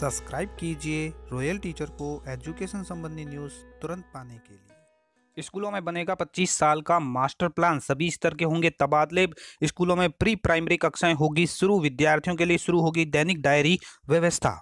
subscribe कीजिए royal teacher को education संबंधी न्यूज़ तुरंत पाने के लिए स्कूलों में बनेगा 25 साल का मास्टर प्लान सभी स्तर के होंगे तबादले स्कूलों में प्री प्राइमरी कक्षाएं होगी शुरू विद्यार्थियों के लिए शुरू होगी दैनिक डायरी व्यवस्था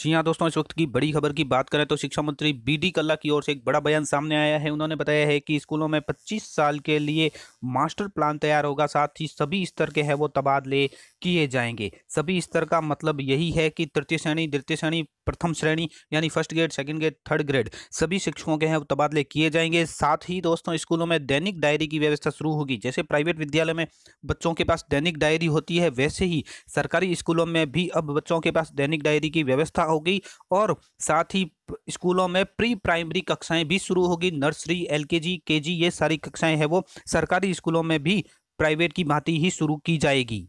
जी हाँ दोस्तों इस वक्त की बड़ी खबर की बात करें तो शिक्षा मंत्री बी डी कल्ला की ओर से एक बड़ा बयान सामने आया है उन्होंने बताया है कि स्कूलों में 25 साल के लिए मास्टर प्लान तैयार होगा साथ ही सभी स्तर के हैं वो तबादले किए जाएंगे सभी स्तर का मतलब यही है कि तृतीय श्रेणी द्वितीय श्रेणी प्रथम श्रेणी यानी first grade second grade third grade सभी शिक्षकों के हैं वो तबादले किए जाएंगे साथ ही दोस्तों स्कूलों में दैनिक डायरी की व्यवस्था शुरू होगी जैसे प्राइवेट विद्यालय में बच्चों के पास दैनिक डायरी होती है वैसे ही सरकारी स्कूलों में भी अब बच्चों के पास दैनिक डायरी की व्यवस्था होगी और साथ ही स्कूलों में प्री प्राइमरी कक्षाएं भी शुरू होगी नर्सरी एलकेजी केजी ये सारी कक्षाएं हैं वो सरकारी स्कूलों में भी प्राइवेट की भांति ही शुरू की जाएगी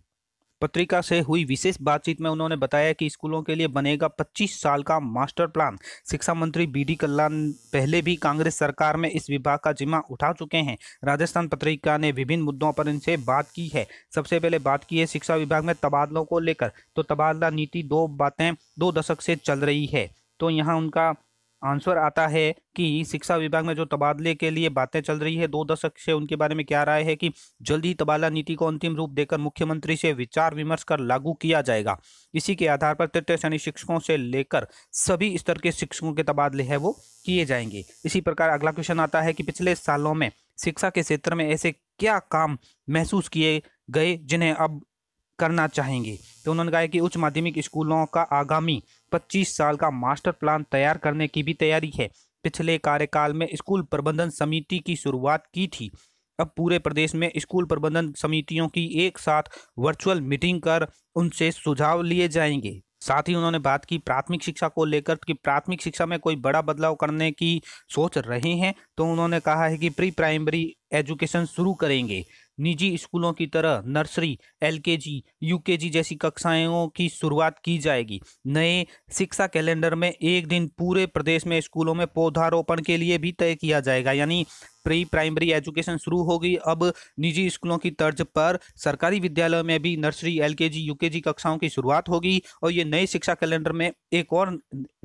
पत्रिका से हुई विशेष बातचीत में उन्होंने बताया कि स्कूलों के लिए बनेगा 25 साल का मास्टर प्लान शिक्षा मंत्री बी डी कल्याण पहले भी कांग्रेस सरकार में इस विभाग का जिम्मा उठा चुके हैं राजस्थान पत्रिका ने विभिन्न मुद्दों पर इनसे बात की है सबसे पहले बात की है शिक्षा विभाग में तबादलों को लेकर तो तबादला नीति दो बातें दो दशक से चल रही है तो यहाँ उनका आंसर आता है कि शिक्षा विभाग में जो तबादले के लिए बातें चल रही है दो दशक से उनके बारे में क्या राय है कि जल्द ही तबादला नीति को अंतिम रूप देकर मुख्यमंत्री से विचार विमर्श कर लागू किया जाएगा इसी के आधार पर तृतीय श्रेणी शिक्षकों से लेकर सभी स्तर के शिक्षकों के तबादले है वो किए जाएंगे इसी प्रकार अगला क्वेश्चन आता है कि पिछले सालों में शिक्षा के क्षेत्र में ऐसे क्या काम महसूस किए गए जिन्हें अब करना चाहेंगे तो उन्होंने कहा कि उच्च माध्यमिक स्कूलों का आगामी 25 साल का मास्टर प्लान तैयार करने की भी तैयारी है पिछले कार्यकाल में स्कूल प्रबंधन समिति की शुरुआत की थी अब पूरे प्रदेश में स्कूल प्रबंधन समितियों की एक साथ वर्चुअल मीटिंग कर उनसे सुझाव लिए जाएंगे साथ ही उन्होंने बात की प्राथमिक शिक्षा को लेकर कि प्राथमिक शिक्षा में कोई बड़ा बदलाव करने की सोच रहे हैं तो उन्होंने कहा है कि प्री प्राइमरी एजुकेशन शुरू करेंगे निजी स्कूलों की तरह नर्सरी एलकेजी, यूकेजी जैसी कक्षाओं की शुरुआत की जाएगी नए शिक्षा कैलेंडर में एक दिन पूरे प्रदेश में स्कूलों में पौधारोपण के लिए भी तय किया जाएगा यानी प्री प्राइमरी एजुकेशन शुरू होगी अब निजी स्कूलों की तर्ज पर सरकारी विद्यालयों में भी नर्सरी एलकेजी, यूकेजी कक्षाओं की शुरुआत होगी और ये नए शिक्षा कैलेंडर में एक और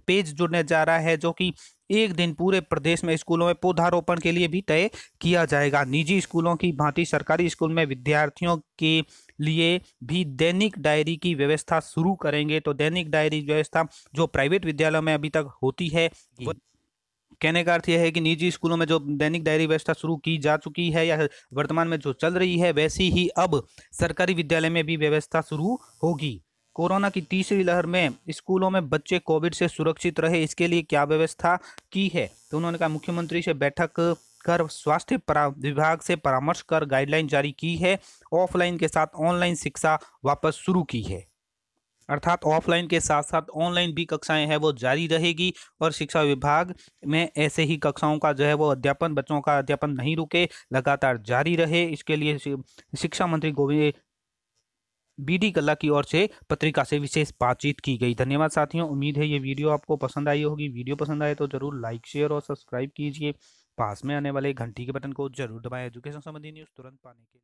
पेज जुड़ने जा रहा है जो कि एक दिन पूरे प्रदेश में स्कूलों में पौधारोपण के लिए भी तय किया जाएगा निजी स्कूलों की भांति सरकारी स्कूल में विद्यार्थियों के लिए भी दैनिक डायरी की व्यवस्था शुरू करेंगे तो दैनिक डायरी व्यवस्था जो प्राइवेट विद्यालयों में अभी तक होती है कहने का अर्थ यह है कि निजी स्कूलों में जो दैनिक डायरी व्यवस्था शुरू की जा चुकी है या वर्तमान में जो चल रही है वैसी ही अब सरकारी विद्यालय में भी व्यवस्था शुरू होगी कोरोना की तीसरी लहर में स्कूलों में बच्चे कोविड से सुरक्षित रहे इसके लिए क्या व्यवस्था की है तो उन्होंने कहा मुख्यमंत्री से बैठक कर स्वास्थ्य विभाग से परामर्श कर गाइडलाइन जारी की है ऑफलाइन के साथ ऑनलाइन शिक्षा वापस शुरू की है अर्थात ऑफलाइन के साथ साथ ऑनलाइन भी कक्षाएं हैं वो जारी रहेगी और शिक्षा विभाग में ऐसे ही कक्षाओं का जो है वो अध्यापन बच्चों का अध्यापन नहीं रुके लगातार जारी रहे इसके लिए शिक्षा मंत्री गोविंद बीडी कला की ओर से पत्रिका से विशेष बातचीत की गई धन्यवाद साथियों उम्मीद है ये वीडियो आपको पसंद आई होगी वीडियो पसंद आए तो जरूर लाइक शेयर और सब्सक्राइब कीजिए पास में आने वाले घंटी के बटन को जरूर दबाएं एजुकेशन संबंधी न्यूज़ तुरंत पाने के